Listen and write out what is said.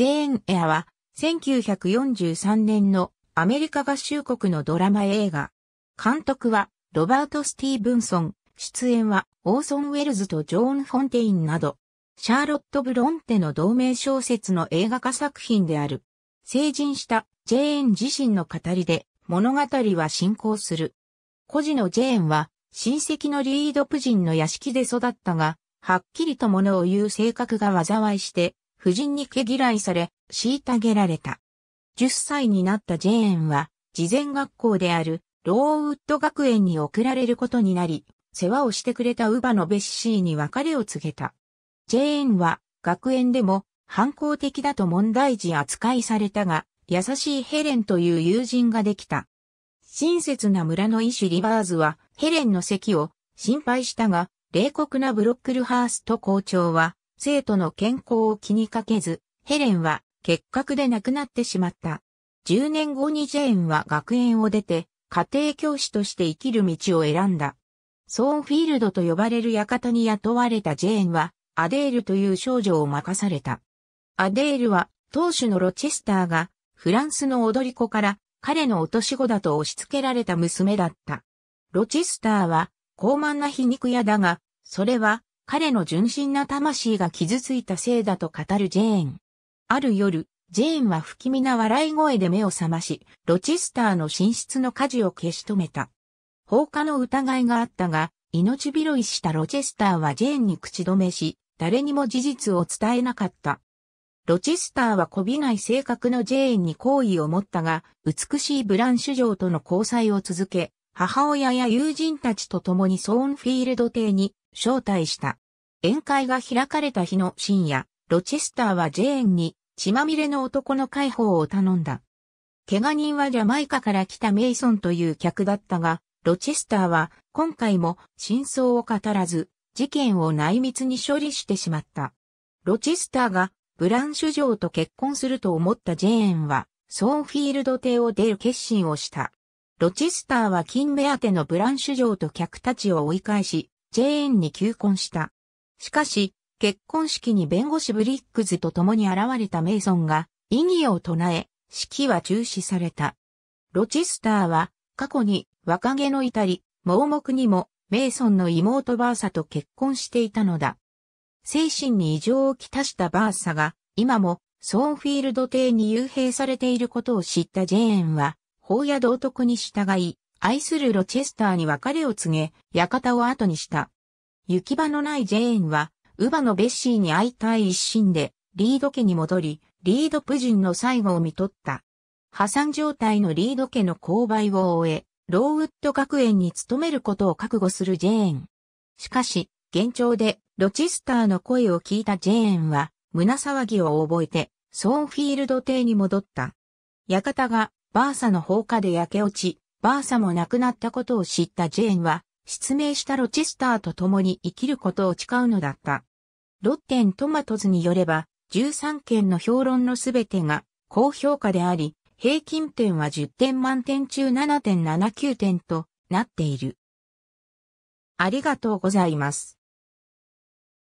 ジェーン・エアは1943年のアメリカ合衆国のドラマ映画。監督はロバート・スティーブンソン、出演はオーソン・ウェルズとジョーン・フォンテインなど、シャーロット・ブロンテの同名小説の映画化作品である。成人したジェーン自身の語りで物語は進行する。孤児のジェーンは親戚のリードプ人の屋敷で育ったが、はっきりと物を言う性格が災いして、夫人に毛嫌いされ、虐げられた。10歳になったジェーンは、事前学校であるローウッド学園に送られることになり、世話をしてくれたウバのベッシーに別れを告げた。ジェーンは学園でも反抗的だと問題児扱いされたが、優しいヘレンという友人ができた。親切な村の医師リバーズはヘレンの席を心配したが、冷酷なブロックルハースト校長は生徒の健康を気にかけず、ヘレンは結核で亡くなってしまった。10年後にジェーンは学園を出て、家庭教師として生きる道を選んだ。ソーンフィールドと呼ばれる館に雇われたジェーンは、アデールという少女を任された。アデールは、当主のロチェスターが、フランスの踊り子から彼の落とし子だと押し付けられた娘だった。ロチェスターは、高慢な皮肉屋だが、それは彼の純真な魂が傷ついたせいだと語るジェーン。ある夜、ジェーンは不気味な笑い声で目を覚まし、ロチスターの寝室の火事を消し止めた。放火の疑いがあったが、命拾いしたロチェスターはジェーンに口止めし、誰にも事実を伝えなかった。ロチェスターはこびない性格のジェーンに好意を持ったが、美しいブラン首相との交際を続け、母親や友人たちと共にソーンフィールド邸に招待した。宴会が開かれた日の深夜、ロチェスターはジェーンに血まみれの男の解放を頼んだ。怪我人はジャマイカから来たメイソンという客だったが、ロチェスターは今回も真相を語らず、事件を内密に処理してしまった。ロチェスターがブランシュ城と結婚すると思ったジェーンは、ソーフィールド邸を出る決心をした。ロチェスターは金目当てのブランシュ城と客たちを追い返し、ジェーンに求婚した。しかし、結婚式に弁護士ブリックズと共に現れたメイソンが異議を唱え、式は中止された。ロチスターは過去に若気の至り、盲目にもメイソンの妹バーサと結婚していたのだ。精神に異常をきたしたバーサが今もソーンフィールド邸に幽閉されていることを知ったジェーンは、法や道徳に従い、愛するロチェスターに別れを告げ、館を後にした。行き場のないジェーンは、乳母のベッシーに会いたい一心で、リード家に戻り、リード夫人の最後を見取った。破産状態のリード家の購買を終え、ローウッド学園に勤めることを覚悟するジェーン。しかし、現状で、ロチスターの声を聞いたジェーンは、胸騒ぎを覚えて、ソーンフィールド邸に戻った。館が、バーサの放火で焼け落ち、バーサも亡くなったことを知ったジェーンは、失明したロチェスターと共に生きることを誓うのだった。ロッテントマトズによれば、13件の評論のすべてが高評価であり、平均点は10点満点中7.79点となっている。ありがとうございます。